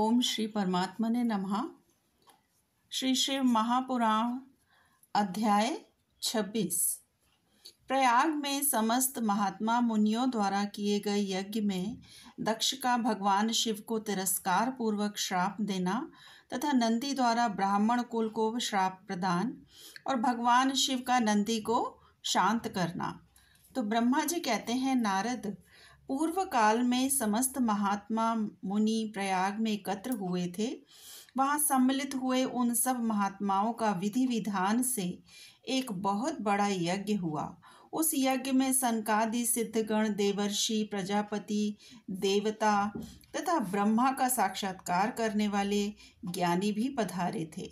ओम श्री परमात्मा ने नमः श्री शिव महापुराण अध्याय 26 प्रयाग में समस्त महात्मा मुनियों द्वारा किए गए यज्ञ में दक्ष का भगवान शिव को तिरस्कार पूर्वक श्राप देना तथा नंदी द्वारा ब्राह्मण कुल को श्राप प्रदान और भगवान शिव का नंदी को शांत करना तो ब्रह्मा जी कहते हैं नारद पूर्व काल में समस्त महात्मा मुनि प्रयाग में एकत्र हुए थे वहाँ सम्मिलित हुए उन सब महात्माओं का विधि विधान से एक बहुत बड़ा यज्ञ हुआ उस यज्ञ में सनकादि सिद्धगण देवर्षि प्रजापति देवता तथा ब्रह्मा का साक्षात्कार करने वाले ज्ञानी भी पधारे थे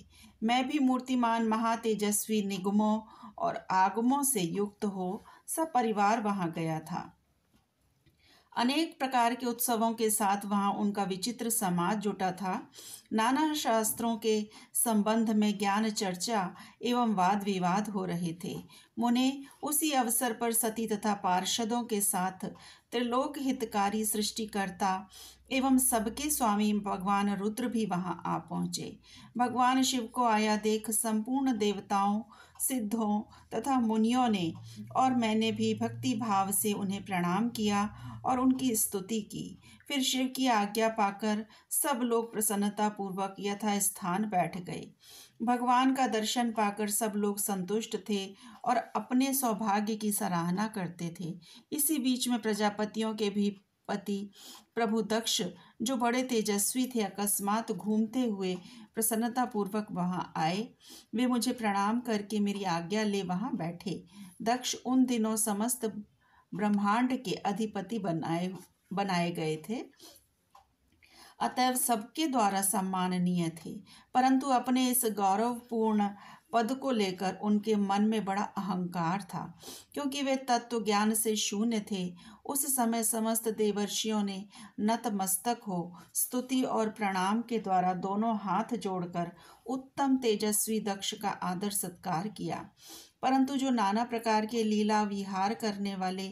मैं भी मूर्तिमान महातेजस्वी निगमों और आगमों से युक्त हो सपरिवार वहाँ गया था अनेक प्रकार के उत्सवों के साथ वहाँ उनका विचित्र समाज जुटा था नाना शास्त्रों के संबंध में ज्ञान चर्चा एवं वाद विवाद हो रहे थे मुने उसी अवसर पर सती तथा पार्षदों के साथ त्रिलोक हितकारी सृष्टिकर्ता एवं सबके स्वामी भगवान रुद्र भी वहां आ पहुंचे भगवान शिव को आया देख संपूर्ण देवताओं सिद्धों तथा मुनियों ने और मैंने भी भक्ति भाव से उन्हें प्रणाम किया और उनकी स्तुति की फिर शिव की आज्ञा पाकर सब लोग प्रसन्नतापूर्वक यथा स्थान बैठ गए भगवान का दर्शन पाकर सब लोग संतुष्ट थे और अपने सौभाग्य की सराहना करते थे इसी बीच में प्रजापतियों के भी पति प्रभु दक्ष जो बड़े तेजस्वी थे अकस्मात घूमते हुए प्रसन्नतापूर्वक वहाँ आए वे मुझे प्रणाम करके मेरी आज्ञा ले वहाँ बैठे दक्ष उन दिनों समस्त ब्रह्मांड के अधिपति बनाए बनाए गए थे अतएव सबके द्वारा सम्माननीय थे परंतु अपने इस गौरवपूर्ण पद को लेकर उनके मन में बड़ा अहंकार था क्योंकि वे तत्व ज्ञान से शून्य थे उस समय समस्त देवर्षियों ने नतमस्तक हो स्तुति और प्रणाम के द्वारा दोनों हाथ जोड़कर उत्तम तेजस्वी दक्ष का आदर सत्कार किया परंतु जो नाना प्रकार के लीला विहार करने वाले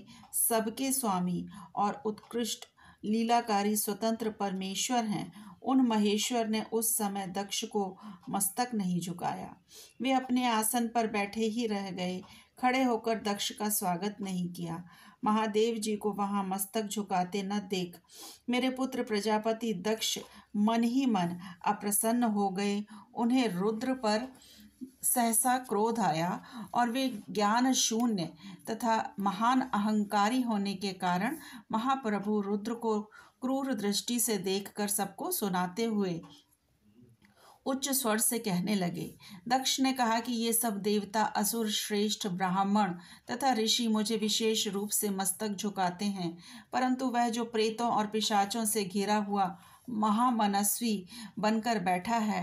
सबके स्वामी और उत्कृष्ट लीलाकारी स्वतंत्र परमेश्वर हैं उन महेश्वर ने उस समय दक्ष को मस्तक नहीं झुकाया वे अपने आसन पर बैठे ही रह गए खड़े होकर दक्ष का स्वागत नहीं किया महादेव जी को वहां मस्तक झुकाते न देख मेरे पुत्र प्रजापति दक्ष मन ही मन अप्रसन्न हो गए उन्हें रुद्र पर सहसा क्रोध आया और वे ज्ञान शून्य तथा महान अहंकारी होने के कारण महाप्रभु रुद्र को क्रूर दृष्टि से देखकर सबको सुनाते हुए उच्च स्वर से कहने लगे दक्ष ने कहा कि ये सब देवता असुर श्रेष्ठ ब्राह्मण तथा ऋषि मुझे विशेष रूप से मस्तक झुकाते हैं परंतु वह जो प्रेतों और पिशाचों से घिरा हुआ महामनस्वी बनकर बैठा है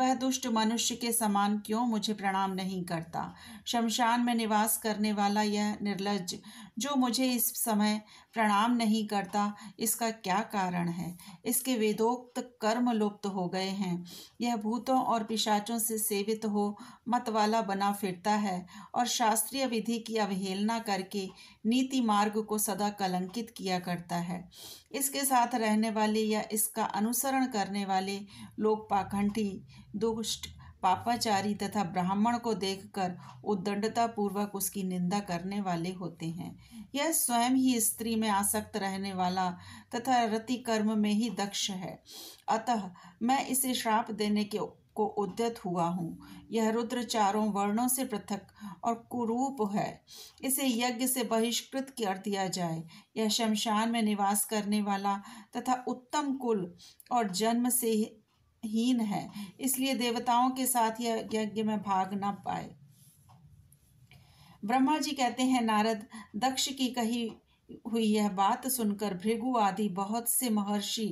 वह दुष्ट मनुष्य के समान क्यों मुझे प्रणाम नहीं करता शमशान में निवास करने वाला यह निर्लज जो मुझे इस समय प्रणाम नहीं करता इसका क्या कारण है इसके वेदोक्त कर्म लुप्त हो गए हैं यह भूतों और पिशाचों से सेवित हो मत वाला बना फिरता है और शास्त्रीय विधि की अवहेलना करके नीति मार्ग को सदा कलंकित किया करता है इसके साथ रहने वाले या इसका अनुसरण करने वाले लोग पाखंडी दुष्ट पापाचारी तथा ब्राह्मण को देखकर उद्दंडतापूर्वक उसकी निंदा करने वाले होते हैं यह स्वयं ही स्त्री में आसक्त रहने वाला तथा रति कर्म में ही दक्ष है अतः मैं इसे श्राप देने के को उद्यत हुआ हूँ यह रुद्र चारों वर्णों से पृथक और कुरूप है इसे यज्ञ से बहिष्कृत कर दिया जाए यह शमशान में निवास करने वाला तथा उत्तम कुल और जन्म से हीन है इसलिए देवताओं के साथ यह यज्ञ में भाग न पाए ब्रह्मा जी कहते हैं नारद दक्ष की कही हुई यह बात सुनकर भृगु आदि बहुत से महर्षि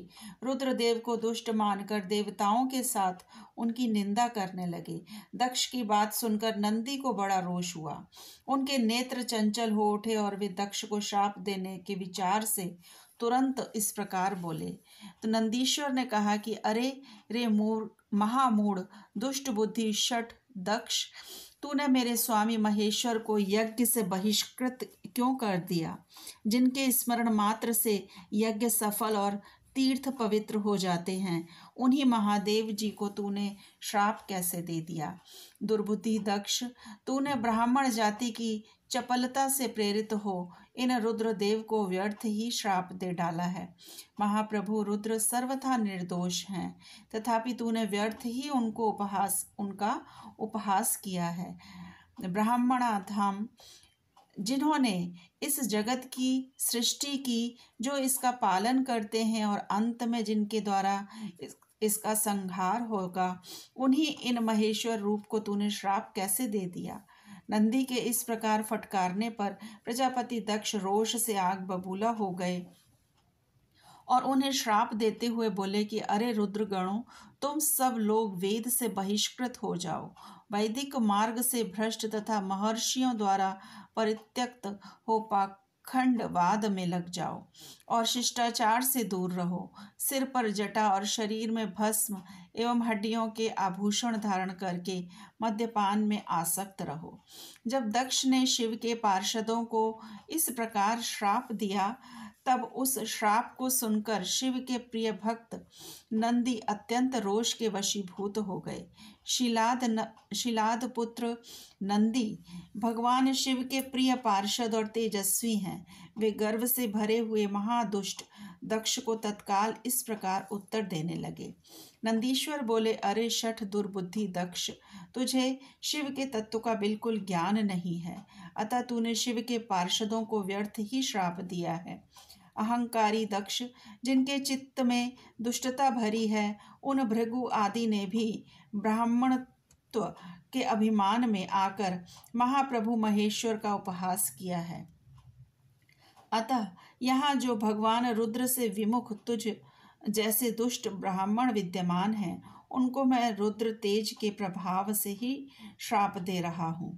रुद्रदेव को दुष्ट मानकर देवताओं के साथ उनकी निंदा करने लगे दक्ष की बात सुनकर नंदी को बड़ा रोष हुआ उनके नेत्र चंचल हो उठे और वे दक्ष को श्राप देने के विचार से तुरंत इस प्रकार बोले तो नंदीश्वर ने कहा कि अरे रे मूर महामूढ़ दुष्ट बुद्धि शठ दक्ष तूने मेरे स्वामी महेश्वर को यज्ञ से बहिष्कृत क्यों कर दिया जिनके स्मरण मात्र से यज्ञ सफल और तीर्थ पवित्र हो जाते हैं उन्हीं महादेव जी को तूने श्राप कैसे दे दिया दुर्बुद्धि दक्ष तूने ब्राह्मण जाति की चपलता से प्रेरित हो इन रुद्रदेव को व्यर्थ ही श्राप दे डाला है महाप्रभु रुद्र सर्वथा निर्दोष हैं तथापि तूने व्यर्थ ही उनको उपहास उनका उपहास किया है ब्राह्मणा धाम जिन्होंने इस जगत की सृष्टि की जो इसका पालन करते हैं और अंत में जिनके द्वारा इस, इसका संहार होगा उन्हीं इन महेश्वर रूप को तूने श्राप कैसे दे दिया नंदी के इस प्रकार फटकारने पर प्रजापति दक्ष रोष से आग बबूला हो गए और उन्हें श्राप देते हुए बोले कि अरे रुद्रगणों तुम सब लोग वेद से बहिष्कृत हो जाओ वैदिक मार्ग से भ्रष्ट तथा महर्षियों द्वारा परित्यक्त हो पाखंडवाद में लग जाओ और शिष्टाचार से दूर रहो सिर पर जटा और शरीर में भस्म एवं हड्डियों के आभूषण धारण करके मद्यपान में आसक्त रहो जब दक्ष ने शिव के पार्षदों को इस प्रकार श्राप दिया तब उस श्राप को सुनकर शिव के प्रिय भक्त नंदी अत्यंत रोष के वशीभूत हो गए शिलाद न शिलाद पुत्र नंदी भगवान शिव के प्रिय पार्षद और तेजस्वी हैं वे गर्व से भरे हुए महादुष्ट दक्ष को तत्काल इस प्रकार उत्तर देने लगे नंदीश्वर बोले अरे शठ दुर्बुद्धि दक्ष तुझे शिव के तत्व का बिल्कुल ज्ञान नहीं है अतः तूने शिव के पार्षदों को व्यर्थ ही श्राप दिया है अहंकारी दक्ष जिनके चित्त में दुष्टता भरी है उन भृगु आदि ने भी ब्राह्मणत्व के अभिमान में आकर महाप्रभु महेश्वर का उपहास किया है अतः यहाँ जो भगवान रुद्र से विमुख तुझ जैसे दुष्ट ब्राह्मण विद्यमान हैं उनको मैं रुद्र तेज के प्रभाव से ही श्राप दे रहा हूँ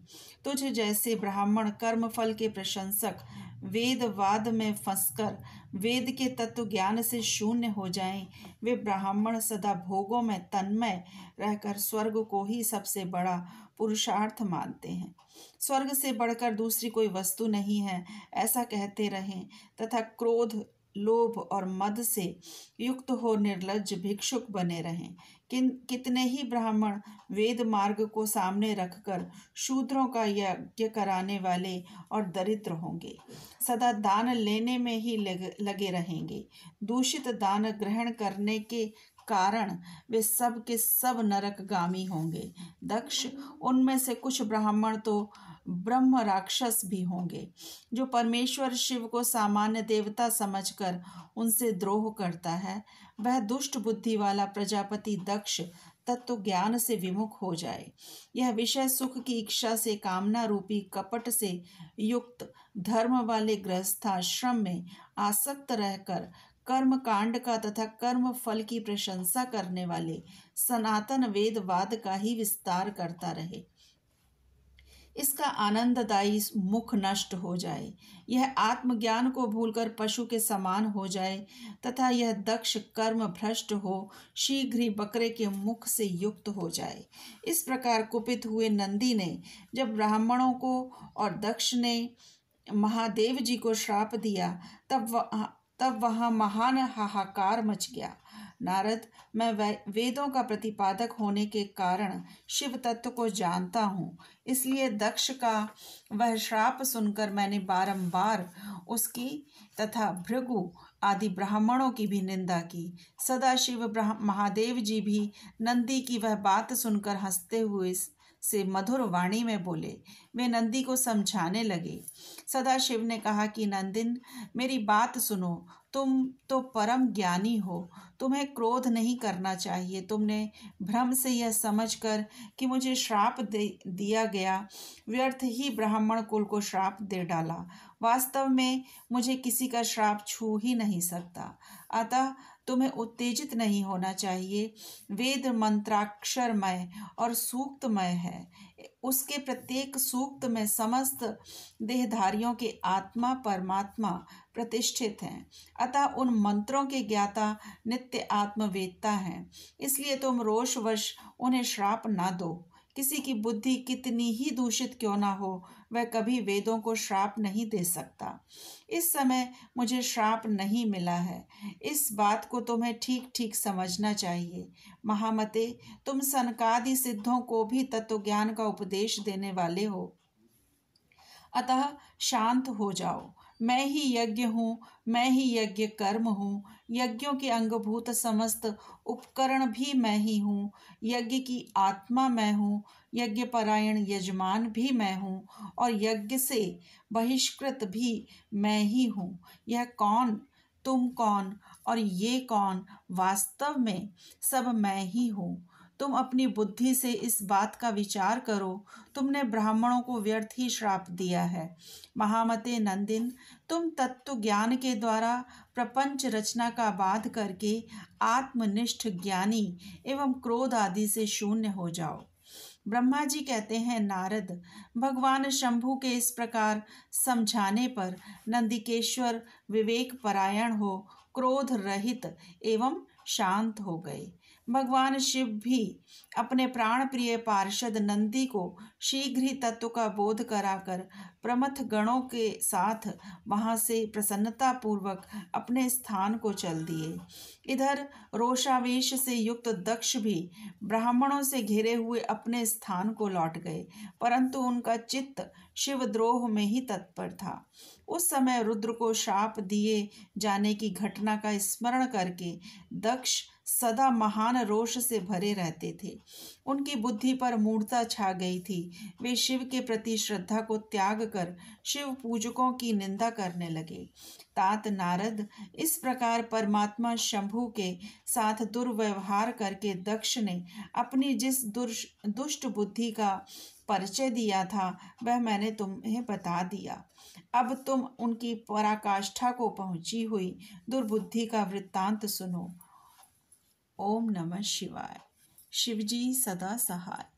तुझ जैसे ब्राह्मण कर्म फल के प्रशंसक वाद में फंसकर वेद के तत्व ज्ञान से शून्य हो जाएं वे ब्राह्मण सदा भोगों में तन्मय रहकर स्वर्ग को ही सबसे बड़ा पुरुषार्थ मानते हैं स्वर्ग से बढ़कर दूसरी कोई वस्तु नहीं है ऐसा कहते रहें तथा क्रोध लोभ और मद से युक्त हो निर्लज भिक्षुक बने रहें किन कितने ही ब्राह्मण वेद मार्ग को सामने रखकर शूद्रों का यज्ञ कराने वाले और दरिद्र होंगे सदा दान लेने में ही लगे रहेंगे दूषित दान ग्रहण करने के कारण वे सब के सब नरकगामी होंगे दक्ष उनमें से कुछ ब्राह्मण तो ब्रह्म राक्षस भी होंगे जो परमेश्वर शिव को सामान्य देवता समझकर उनसे द्रोह करता है वह दुष्ट बुद्धि वाला प्रजापति दक्ष तत्व तो ज्ञान से विमुख हो जाए यह विषय सुख की इच्छा से कामना रूपी कपट से युक्त धर्म वाले गृहस्थाश्रम में आसक्त रहकर कर्म कांड का तथा कर्म फल की प्रशंसा करने वाले सनातन वेदवाद का ही विस्तार करता रहे इसका आनंददायी मुख नष्ट हो जाए यह आत्मज्ञान को भूलकर पशु के समान हो जाए तथा यह दक्ष कर्म भ्रष्ट हो शीघ्र ही बकरे के मुख से युक्त हो जाए इस प्रकार कुपित हुए नंदी ने जब ब्राह्मणों को और दक्ष ने महादेव जी को श्राप दिया तब वह तब वहाँ महान हाहाकार मच गया नारद मैं वेदों का प्रतिपादक होने के कारण शिव तत्व को जानता हूँ इसलिए दक्ष का वह श्राप सुनकर मैंने बारंबार उसकी तथा भृगु आदि ब्राह्मणों की भी निंदा की सदाशिव महादेव जी भी नंदी की वह बात सुनकर हंसते हुए से मधुर वाणी में बोले वे नंदी को समझाने लगे सदाशिव ने कहा कि नंदिन मेरी बात सुनो तुम तो परम ज्ञानी हो तुम्हें क्रोध नहीं करना चाहिए तुमने भ्रम से यह समझकर कि मुझे श्राप दे दिया गया व्यर्थ ही ब्राह्मण कुल को श्राप दे डाला वास्तव में मुझे किसी का श्राप छू ही नहीं सकता अतः तुम्हें उत्तेजित नहीं होना चाहिए वेद मंत्राक्षरमय और सूक्तमय है उसके प्रत्येक सूक्त में समस्त देहधारियों के आत्मा परमात्मा प्रतिष्ठित हैं अतः उन मंत्रों के ज्ञाता नित्य आत्मवेदता हैं इसलिए तुम रोषवश उन्हें श्राप ना दो किसी की बुद्धि कितनी ही दूषित क्यों ना हो वह कभी वेदों को श्राप नहीं दे सकता इस समय मुझे श्राप नहीं मिला है इस बात को तुम्हें ठीक ठीक समझना चाहिए महामते तुम सनकादि सिद्धों को भी तत्व ज्ञान का उपदेश देने वाले हो अतः शांत हो जाओ मैं ही यज्ञ हूँ मैं ही यज्ञ कर्म हूँ यज्ञों के अंगभूत समस्त उपकरण भी मैं ही हूँ यज्ञ की आत्मा मैं हूँ यज्ञ परायण यजमान भी मैं हूँ और यज्ञ से बहिष्कृत भी मैं ही हूँ यह कौन तुम कौन और ये कौन वास्तव में सब मैं ही हूँ तुम अपनी बुद्धि से इस बात का विचार करो तुमने ब्राह्मणों को व्यर्थ ही श्राप दिया है महामते नंदिन तुम तत्व ज्ञान के द्वारा प्रपंच रचना का बाध करके आत्मनिष्ठ ज्ञानी एवं क्रोध आदि से शून्य हो जाओ ब्रह्मा जी कहते हैं नारद भगवान शंभु के इस प्रकार समझाने पर नंदिकेश्वर विवेक परायण हो क्रोध रहित एवं शांत हो गए भगवान शिव भी अपने प्राण प्रिय पार्षद नंदी को शीघ्र ही तत्व का बोध कराकर प्रमथ गणों के साथ वहां से प्रसन्नतापूर्वक अपने स्थान को चल दिए इधर रोषावेश से युक्त दक्ष भी ब्राह्मणों से घिरे हुए अपने स्थान को लौट गए परंतु उनका चित्त शिवद्रोह में ही तत्पर था उस समय रुद्र को शाप दिए जाने की घटना का स्मरण करके दक्ष सदा महान रोष से भरे रहते थे उनकी बुद्धि पर मूर्ता छा गई थी वे शिव के प्रति श्रद्धा को त्याग कर शिव पूजकों की निंदा करने लगे तात नारद इस प्रकार परमात्मा शंभु के साथ दुर्व्यवहार करके दक्ष ने अपनी जिस दुष्ट बुद्धि का परिचय दिया था वह मैंने तुम्हें बता दिया अब तुम उनकी पराकाष्ठा को पहुंची हुई दुर्बुद्धि का वृत्तांत सुनो ओम नमः शिवाय शिवजी सदा सहाय